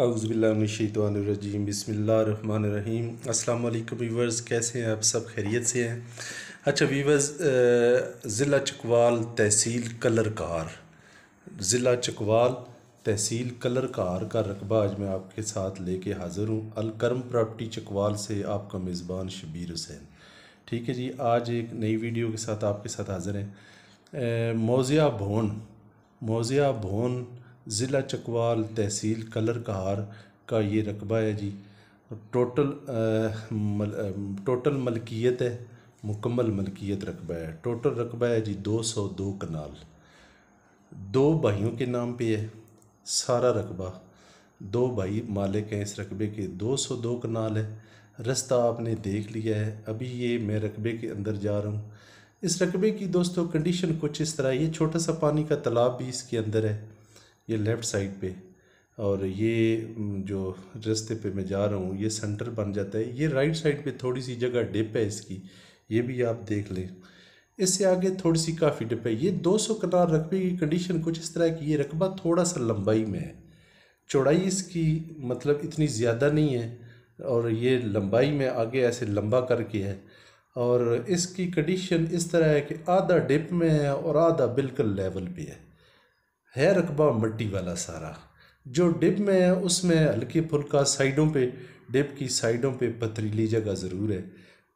हाउज़बिल्लाशीतवानरजीम बसमीम अस्सलाम वीवर्स कैसे हैं आप सब खैरियत से हैं अच्छा वीवर्स ज़िला चकवाल तहसील कलरकार ज़िला चकवाल तहसील कलरकार का रकबा आज मैं आपके साथ लेके हाज़िर हूँ अलकरम प्रॉपर्टी चकवाल से आपका मेज़बान शबीर हुसैन ठीक है जी आज एक नई वीडियो के साथ आपके साथ हाज़िर हैं मौज़िया भोन मौज़िया भोन ज़िला चकवाल तहसील कलर कहार का ये रकबा है जी टोटल आ, मल, टोटल मलकियत है मुकम्मल मलकियत रकबा है टोटल रकबा है जी दो सौ दो कनाल दो भाइयों के नाम पे है सारा रकबा दो भाई मालिक हैं इस रकबे के दो सौ दो कनाल है रास्ता आपने देख लिया है अभी ये मैं रकबे के अंदर जा रहा हूँ इस रकबे की दोस्तों कंडीशन कुछ इस तरह ये छोटा सा पानी का तालाब भी इसके अंदर है ये लेफ़्ट साइड पे और ये जो रास्ते पे मैं जा रहा हूँ ये सेंटर बन जाता है ये राइट साइड पे थोड़ी सी जगह डिप है इसकी ये भी आप देख लें इससे आगे थोड़ी सी काफ़ी डिप है ये 200 कनार रकबे की कंडीशन कुछ इस तरह की ये रकबा थोड़ा सा लंबाई में है चौड़ाई इसकी मतलब इतनी ज़्यादा नहीं है और ये लंबाई में आगे ऐसे लंबा करके है और इसकी कंडीशन इस तरह है कि आधा डिप में है और आधा बिल्कुल लेवल पे है है रकबा मट्टी वाला सारा जो डिप में है उसमें हल्के फुल्का साइडों पे डिप की साइडों पे पथरीली जगह ज़रूर है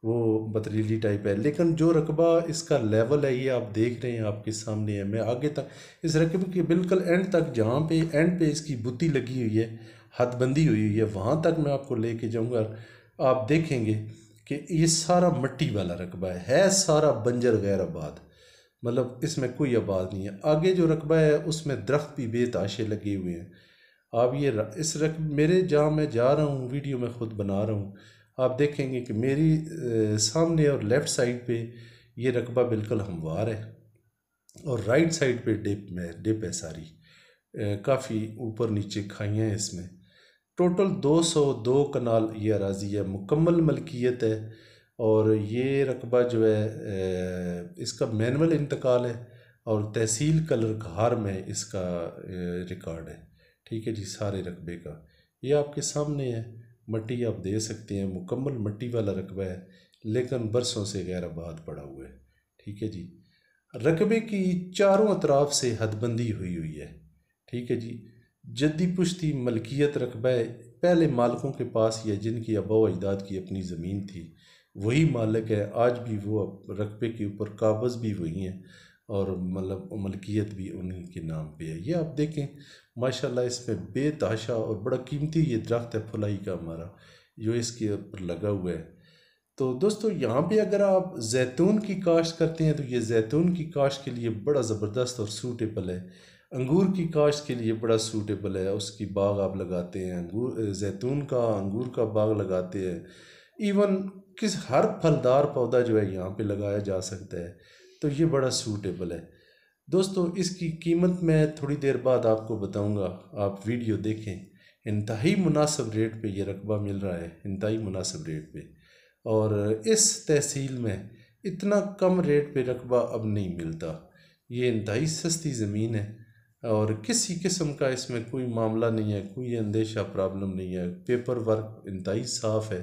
वो पथरीली टाइप है लेकिन जो रकबा इसका लेवल है ये आप देख रहे हैं आपके सामने है मैं आगे तक इस रकबे के बिल्कुल एंड तक जहाँ पे एंड पे इसकी बुती लगी हुई है हदबंदी हुई हुई है वहाँ तक मैं आपको ले कर जाऊँगा आप देखेंगे कि ये सारा मट्टी वाला रकबा है, है सारा बंजर गैर आबाद मतलब इसमें कोई आबाद नहीं है आगे जो रकबा है उसमें दरख्त भी बेताशे लगे हुए हैं आप ये र, इस रक मेरे जहाँ मैं जा रहा हूँ वीडियो में ख़ुद बना रहा हूँ आप देखेंगे कि मेरी सामने और लेफ़्ट साइड पे ये रकबा बिल्कुल हमवार है और राइट साइड पे डिप में डिप है सारी काफ़ी ऊपर नीचे खाइयाँ हैं इसमें टोटल 202 कनाल ये अराजी है मुकम्मल मलकियत है और ये रकबा जो है इसका मैनुअल इंतकाल है और तहसील कलर हार में इसका रिकॉर्ड है ठीक है जी सारे रकबे का ये आपके सामने है मट्टी आप दे सकते हैं मुकम्मल मट्टी वाला रकबा है लेकिन बरसों से गैर आबाद पड़ा हुआ है ठीक है जी रकबे की चारों अतराफ से हदबंदी हुई हुई है ठीक है जी जद्दी पुश्ती मलकियत रकबा पहले मालकों के पास या जिनकी अबा अजदाद की अपनी ज़मीन थी वही मालिक है आज भी वो अब रकबे के ऊपर काबज़ भी वही हैं और मतलब मलकियत भी उन्हीं के नाम पे है ये आप देखें माशाल्लाह इसमें बेतहाशा और बड़ा कीमती ये दरख्त है फुलाई का हमारा जो इसके ऊपर लगा हुआ है तो दोस्तों यहाँ पे अगर आप जैतून की काश्त करते हैं तो ये जैतून की काश्त के लिए बड़ा ज़बरदस्त और सूटेबल है अंगूर की काश्त के लिए बड़ा सूटेबल है उसकी बाग आप लगाते हैं अंगूर जैतून का अंगूर का बाग लगाते हैं इवन किस हर फलदार पौधा जो है यहाँ पे लगाया जा सकता है तो ये बड़ा सूटेबल है दोस्तों इसकी कीमत मैं थोड़ी देर बाद आपको बताऊंगा आप वीडियो देखें इंतहाई मुनासब रेट पे ये रकबा मिल रहा है इंतहाई मुनासब रेट पे और इस तहसील में इतना कम रेट पे रकबा अब नहीं मिलता ये इंतहाई सस्ती ज़मीन है और किसी किस्म का इसमें कोई मामला नहीं है कोई अंदेशा प्रॉब्लम नहीं है पेपर वर्क इंतहाई साफ़ है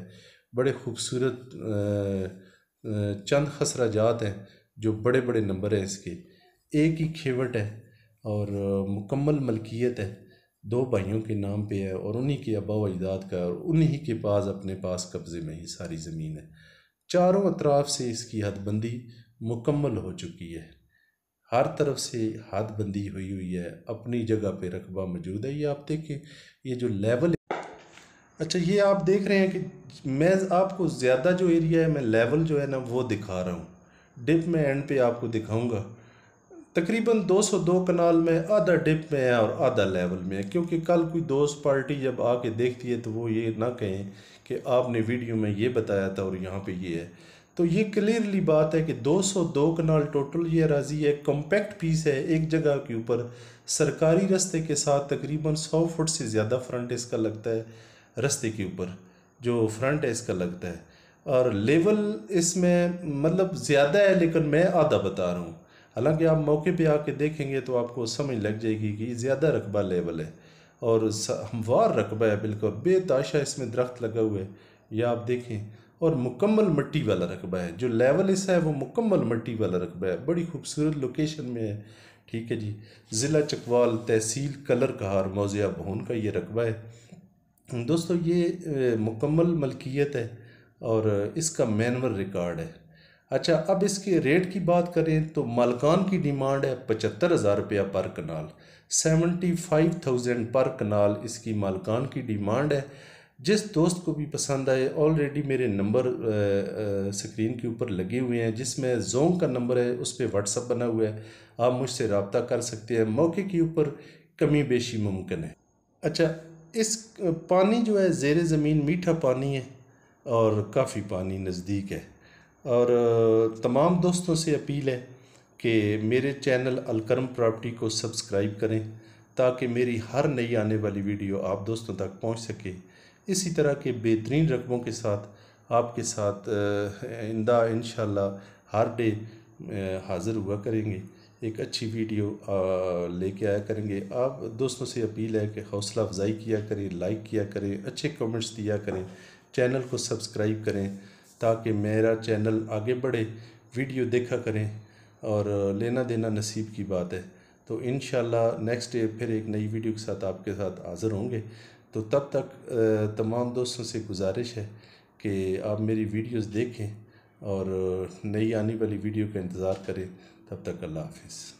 बड़े खूबसूरत चंद खसराजात हैं जो बड़े बड़े नंबर हैं इसके एक ही खेवट है और मुकम्मल मलकियत है दो भाइयों के नाम पे है और उन्हीं के अबाव अजदाद का और उन्हीं के पास अपने पास कब्ज़े में ही सारी ज़मीन है चारों अतराफ से इसकी हदबंदी मुकम्मल हो चुकी है हर तरफ से हदबंदी बंदी हुई हुई है अपनी जगह पे रकबा मौजूद है ये आप देखें ये जो लेवल अच्छा ये आप देख रहे हैं कि मैं आपको ज़्यादा जो एरिया है मैं लेवल जो है ना वो दिखा रहा हूँ डिप में एंड पे आपको दिखाऊंगा तकरीबन 202 कनाल में आधा डिप में है और आधा लेवल में है क्योंकि कल कोई दोस्त पार्टी जब आके देखती है तो वो ये ना कहें कि आपने वीडियो में ये बताया था और यहाँ पे ये है तो ये क्लियरली बात है कि 202 कनाल टोटल ये राजी है कॉम्पैक्ट पीस है एक जगह के ऊपर सरकारी रस्ते के साथ तकरीबन सौ फुट से ज़्यादा फ्रंट इसका लगता है रस्ते के ऊपर जो फ्रंट है इसका लगता है और लेवल इसमें मतलब ज़्यादा है लेकिन मैं आधा बता रहा हूँ हालांकि आप मौके पे आके देखेंगे तो आपको समझ लग जाएगी कि ज़्यादा रकबा लेवल है और हमवार रकबा है बिल्कुल बेताशा इसमें दरख्त लगा हुआ है या आप देखें और मुकम्मल मट्टी वाला रकबा है जो लेवल इसका है वो मुकम्मल मट्टी वाला रकबा है बड़ी खूबसूरत लोकेशन में है ठीक है जी ज़िला चकवाल तहसील कलर कहार मौजिया भवन का ये रकबा है दोस्तों ये मुकम्मल मलकियत है और इसका मैनवर रिकॉर्ड है अच्छा अब इसके रेट की बात करें तो मालकान की डिमांड है पचहत्तर हज़ार रुपया पर कनाल सेवेंटी फाइव थाउजेंड पर कनाल इसकी मालकान की डिमांड है जिस दोस्त को भी पसंद आए ऑलरेडी मेरे नंबर स्क्रीन के ऊपर लगे हुए हैं जिसमें जोंग का नंबर है उस पर व्हाट्सअप बना हुआ है आप मुझसे रबता कर सकते हैं मौके के ऊपर कमी बेशी मुमकिन है अच्छा इस पानी जो है ज़ेर ज़मीन मीठा पानी है और काफ़ी पानी नज़दीक है और तमाम दोस्तों से अपील है कि मेरे चैनल अलकरम प्रॉपर्टी को सब्सक्राइब करें ताकि मेरी हर नई आने वाली वीडियो आप दोस्तों तक पहुंच सके इसी तरह के बेहतरीन रकमों के साथ आपके साथ इंदा इन हर डे हाज़िर हुआ करेंगे एक अच्छी वीडियो लेके आया करेंगे आप दोस्तों से अपील है कि हौसला अफजाई किया करें लाइक किया करें अच्छे कमेंट्स दिया करें चैनल को सब्सक्राइब करें ताकि मेरा चैनल आगे बढ़े वीडियो देखा करें और लेना देना नसीब की बात है तो इन नेक्स्ट डे फिर एक नई वीडियो के साथ आपके साथ हाज़िर होंगे तो तब तक तमाम दोस्तों से गुजारिश है कि आप मेरी वीडियोस देखें और नई आने वाली वीडियो का इंतज़ार करें तब तक अल्लाह हाफिज़